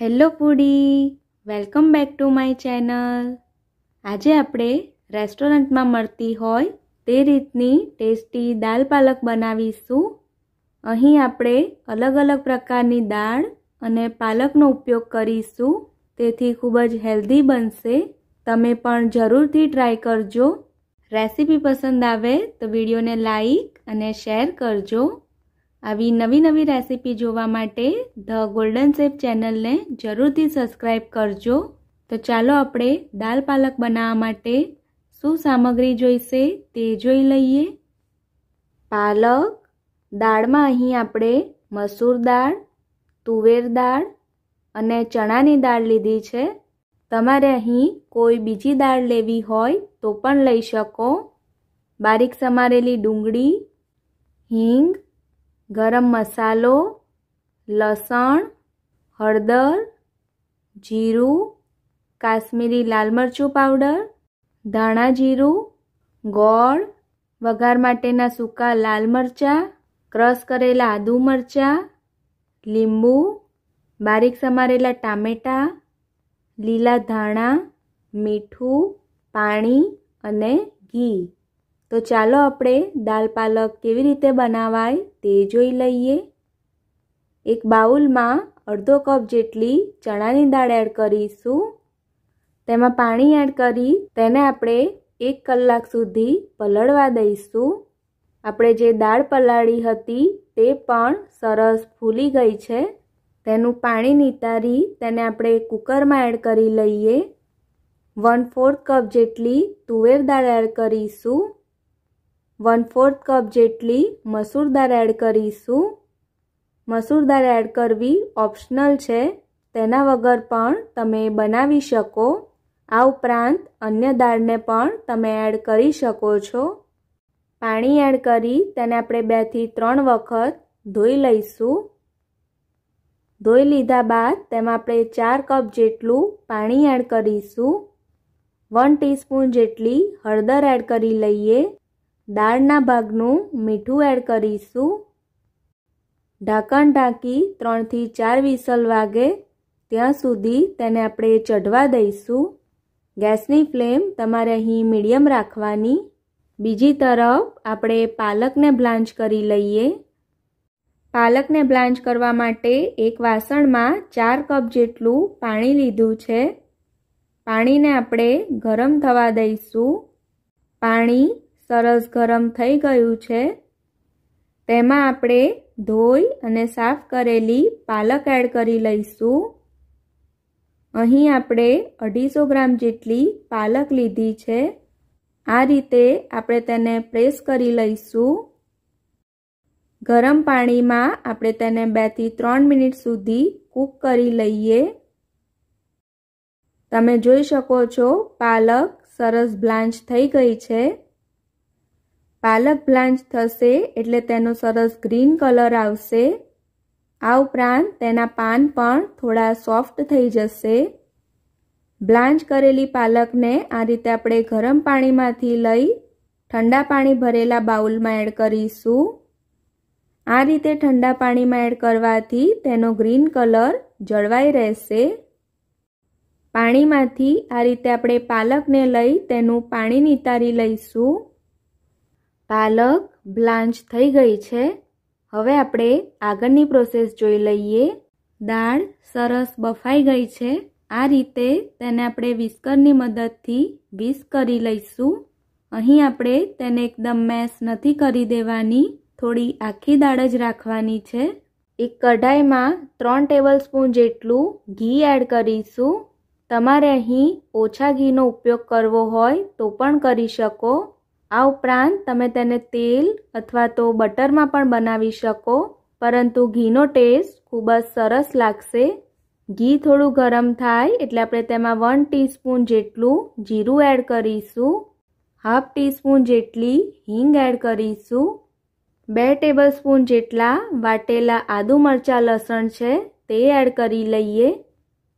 hello પૂડી welcome back to my channel આજે આપણે રેસ્ટોરન્ટમાં મળતી હોય તે રીતની ટેસ્ટી દાલ પાલક બનાવીશું અહીં આપણે અલગ અલગ પ્રકારની દાળ અને પાલકનો ઉપયોગ કરીશું તેથી ખૂબ જ હેલ્ધી બનશે તમે પણ જરૂરથી ટ્રાય કરજો રેસીપી પસંદ આવે તો વિડીયોને લાઈક અને શેર કરજો આવી નવી નવી રેસીપી જોવા માટે ધ ગોલ્ડન શેપ ચેનલને જરૂરથી સબસ્ક્રાઈબ કરજો તો ચાલો આપણે દાલ પાલક બનાવવા માટે શું સામગ્રી જોઈશે તે જોઈ લઈએ પાલક દાળમાં અહીં આપણે મસૂર દાળ તુવેર દાળ અને ચણાની દાળ લીધી છે તમારે અહીં કોઈ બીજી દાળ લેવી હોય તો પણ લઈ શકો બારીક સમારેલી ડુંગળી હિંગ ગરમ મસાલો લસણ હળદર જીરું કાશ્મીરી લાલ મરચું પાવડર ધાણા જીરું ગોળ વઘાર માટેના સૂકા લાલ મરચાં ક્રશ કરેલા આદુ મરચાં લીંબુ બારીક સમારેલા ટામેટાં લીલા ધાણા મીઠું પાણી અને ઘી તો ચાલો આપણે દાલ પાલક કેવી રીતે બનાવાય તે જોઈ લઈએ એક બાઉલમાં અડધો કપ જેટલી ચણાની દાળ એડ કરીશું તેમાં પાણી એડ કરી તેને આપણે એક કલાક સુધી પલળવા દઈશું આપણે જે દાળ પલાળી હતી તે પણ સરસ ફૂલી ગઈ છે તેનું પાણી નિતારી તેને આપણે કુકરમાં એડ કરી લઈએ વન ફોર્થ કપ જેટલી તુવેર દાળ એડ કરીશું વન ફોર્થ કપ જેટલી મસૂર દાળ એડ કરીશું મસૂર દાળ એડ કરવી ઓપ્શનલ છે તેના વગર પણ તમે બનાવી શકો આ ઉપરાંત અન્ય દાળને પણ તમે એડ કરી શકો છો પાણી એડ કરી તેને આપણે બેથી ત્રણ વખત ધોઈ લઈશું ધોઈ લીધા બાદ તેમાં આપણે ચાર કપ જેટલું પાણી એડ કરીશું વન ટીસ્પૂન જેટલી હળદર એડ કરી લઈએ દાળના ભાગનું મીઠું એડ કરીશું ઢાંકણ ઢાંકી ત્રણથી ચાર વિસલ વાગે ત્યાં સુધી તેને આપણે ચઢવા દઈશું ગેસની ફ્લેમ તમારે અહીં મીડિયમ રાખવાની બીજી તરફ આપણે પાલકને બ્લાન્ચ કરી લઈએ પાલકને બ્લાન્ચ કરવા માટે એક વાસણમાં ચાર કપ જેટલું પાણી લીધું છે પાણીને આપણે ગરમ થવા દઈશું પાણી સરસ ગરમ થઈ ગયું છે તેમાં આપણે ધોઈ અને સાફ કરેલી પાલક એડ કરી લઈશું અહીં આપણે અઢીસો ગ્રામ જેટલી પાલક લીધી છે આ રીતે આપણે તેને પ્રેસ કરી લઈશું ગરમ પાણીમાં આપણે તેને બેથી ત્રણ મિનિટ સુધી કૂક કરી લઈએ તમે જોઈ શકો છો પાલક સરસ બ્લાન્ચ થઈ ગઈ છે પાલક બ્લાન્ચ થશે એટલે તેનો સરસ ગ્રીન કલર આવશે આ ઉપરાંત તેના પાન પણ થોડા સોફ્ટ થઈ જશે બ્લાન્ચ કરેલી પાલકને આ રીતે આપણે ગરમ પાણીમાંથી લઈ ઠંડા પાણી ભરેલા બાઉલમાં એડ કરીશું આ રીતે ઠંડા પાણીમાં એડ કરવાથી તેનો ગ્રીન કલર જળવાઈ રહેશે પાણીમાંથી આ રીતે આપણે પાલકને લઈ તેનું પાણી નિતારી લઈશું પાલક બ્લાન્ચ થઈ ગઈ છે હવે આપણે આગળની પ્રોસેસ જોઈ લઈએ દાળ સરસ બફાઈ ગઈ છે આ રીતે તેને આપણે વિસ્કરની મદદથી વિસ્ક કરી લઈશું અહીં આપણે તેને એકદમ મેશ નથી કરી દેવાની થોડી આખી દાળ જ રાખવાની છે એક કઢાઈમાં ત્રણ ટેબલ સ્પૂન જેટલું ઘી એડ કરીશું તમારે અહીં ઓછા ઘીનો ઉપયોગ કરવો હોય તો પણ કરી શકો આ ઉપરાંત તમે તેને તેલ અથવા તો બટરમાં પણ બનાવી શકો પરંતુ ઘીનો ટેસ્ટ ખૂબ જ સરસ લાગશે ઘી થોડું ગરમ થાય એટલે આપણે તેમાં વન ટીસ્પૂન જેટલું જીરું એડ કરીશું હાફ ટીસ્પૂન જેટલી હિંગ એડ કરીશું બે ટેબલ સ્પૂન જેટલા વાટેલા આદુ મરચાં લસણ છે તે એડ કરી લઈએ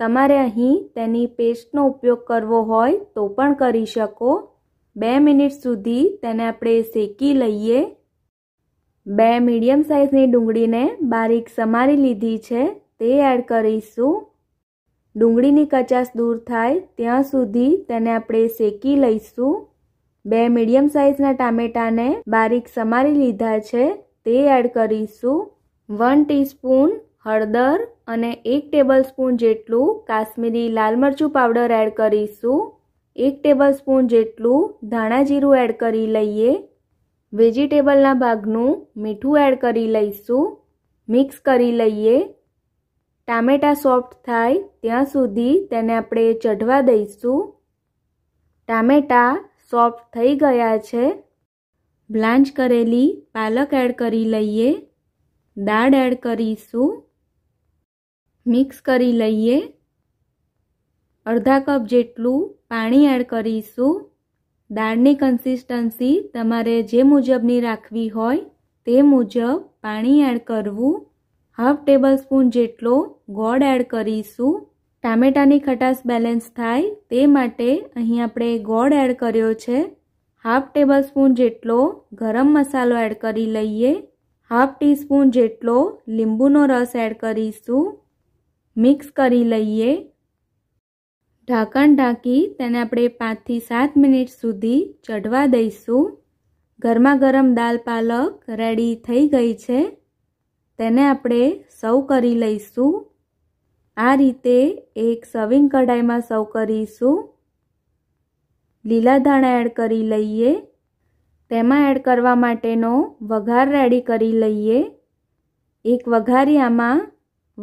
તમારે અહીં તેની પેસ્ટનો ઉપયોગ કરવો હોય તો પણ કરી શકો બે મિનિટ સુધી તેને આપણે શેકી લઈએ બે મીડિયમ સાઇઝની ડુંગળીને બારીક સમારી લીધી છે તે એડ કરીશું ડુંગળીની કચાશ દૂર થાય ત્યાં સુધી તેને આપણે શેકી લઈશું બે મીડિયમ સાઇઝના ટામેટાને બારીક સમારી લીધા છે તે એડ કરીશું વન ટીસ્પૂન હળદર અને એક ટેબલસ્પૂન જેટલું કાશ્મીરી લાલ મરચું પાવડર એડ કરીશું એક ટેબલ સ્પૂન જેટલું ધાણાજીરું એડ કરી લઈએ વેજીટેબલના ભાગનું મીઠું એડ કરી લઈશું મિક્સ કરી લઈએ ટામેટાં સોફ્ટ થાય ત્યાં સુધી તેને આપણે ચઢવા દઈશું ટામેટાં સોફ્ટ થઈ ગયા છે બ્લાન્ચ કરેલી પાલક એડ કરી લઈએ દાળ એડ કરીશું મિક્સ કરી લઈએ અડધા કપ જેટલું પાણી એડ કરીશું દાળની કન્સિસ્ટન્સી તમારે જે મુજબની રાખવી હોય તે મુજબ પાણી એડ કરવું હાફ ટેબલ સ્પૂન જેટલો ગોળ એડ કરીશું ટામેટાની ખટાશ બેલેન્સ થાય તે માટે અહીં આપણે ગોળ એડ કર્યો છે હાફ ટેબલ સ્પૂન જેટલો ગરમ મસાલો એડ કરી લઈએ હાફ ટીસ્પૂન જેટલો લીંબુનો રસ એડ કરીશું મિક્સ કરી લઈએ ઢાંકણ ઢાંકી તેને આપણે પાંચથી સાત મિનિટ સુધી ચઢવા દઈશું ગરમા ગરમ દાલ પાલક રેડી થઈ ગઈ છે તેને આપણે સર્વ કરી લઈશું આ રીતે એક સવિંગ કઢાઈમાં સર્વ કરીશું લીલા ધાણા એડ કરી લઈએ તેમાં એડ કરવા માટેનો વઘાર રેડી કરી લઈએ એક વઘારિયામાં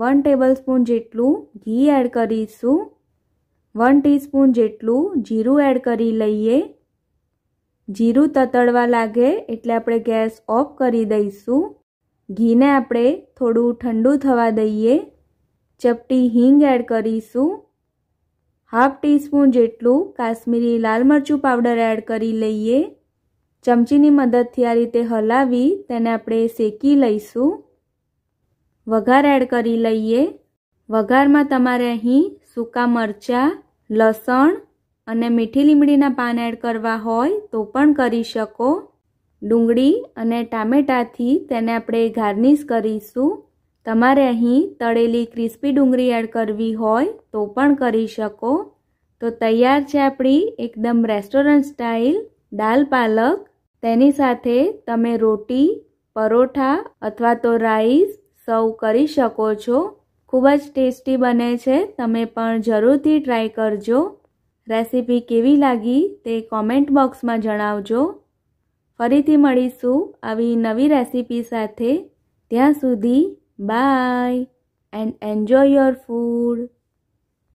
વન ટેબલ સ્પૂન જેટલું ઘી એડ કરીશું વન ટીસ્પૂન જેટલું જીરું એડ કરી લઈએ જીરું તતડવા લાગે એટલે આપણે ગેસ ઓફ કરી દઈશું ઘીને આપણે થોડું ઠંડુ થવા દઈએ ચપટી હિંગ એડ કરીશું હાફ ટીસ્પૂન જેટલું કાશ્મીરી લાલ મરચું પાવડર એડ કરી લઈએ ચમચીની મદદથી આ રીતે હલાવી તેને આપણે શેકી લઈશું વઘાર એડ કરી લઈએ વઘારમાં તમારે અહીં સૂકા મરચાં લસણ અને મીઠી લીમડીના પાન એડ કરવા હોય તો પણ કરી શકો ડુંગળી અને ટામેટાથી તેને આપણે ગાર્નિશ કરીશું તમારે અહીં તળેલી ક્રિસ્પી ડુંગળી એડ કરવી હોય તો પણ કરી શકો તો તૈયાર છે આપણી એકદમ રેસ્ટોરન્ટ સ્ટાઇલ દાલ પાલક તેની સાથે તમે રોટી પરોઠા અથવા તો રાઈસ સર્વ કરી શકો છો ખૂબ જ ટેસ્ટી બને છે તમે પણ જરૂરથી ટ્રાય કરજો રેસીપી કેવી લાગી તે કોમેન્ટ બોક્સમાં જણાવજો ફરીથી મળીશું આવી નવી રેસીપી સાથે ત્યાં સુધી bye and enjoy your food